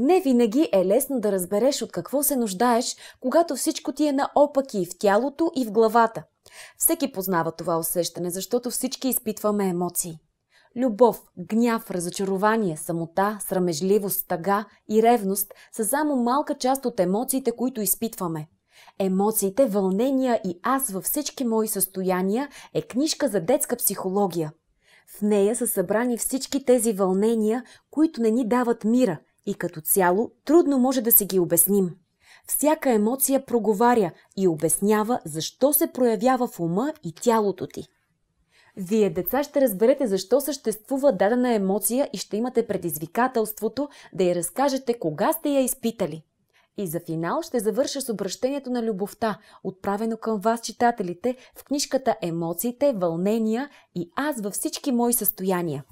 Не винаги е лесно да разбереш от какво се нуждаеш, когато всичко ти е наопаки и в тялото, и в главата. Всеки познава това усещане, защото всички изпитваме емоции. Любов, гняв, разочарование, самота, срамежливост, тъга и ревност са само малка част от емоциите, които изпитваме. Емоциите, вълнения и аз във всички мои състояния е книжка за детска психология. В нея са събрани всички тези вълнения, които не ни дават мира – и като цяло трудно може да си ги обясним. Всяка емоция проговаря и обяснява защо се проявява в ума и тялото ти. Вие, деца, ще разберете защо съществува дадена емоция и ще имате предизвикателството да я разкажете кога сте я изпитали. И за финал ще завърша с обращението на любовта, отправено към вас, читателите, в книжката Емоциите, вълнения и аз във всички мои състояния.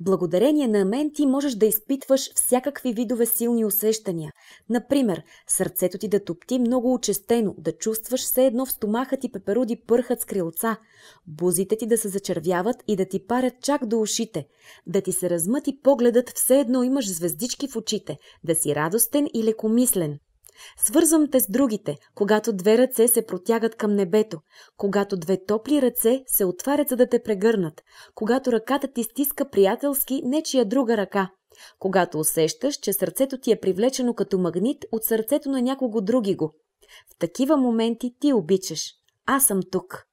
Благодарение на мен ти можеш да изпитваш всякакви видове силни усещания. Например, сърцето ти да топти много учестено, да чувстваш все едно в стомаха ти пеперуди пърхат с крилца, бузите ти да се зачервяват и да ти парят чак до ушите, да ти се размъти погледът все едно имаш звездички в очите, да си радостен и лекомислен – Свързвам те с другите, когато две ръце се протягат към небето, когато две топли ръце се отварят за да те прегърнат, когато ръката ти стиска приятелски нечия друга ръка, когато усещаш, че сърцето ти е привлечено като магнит от сърцето на някого други го. В такива моменти ти обичаш. Аз съм тук.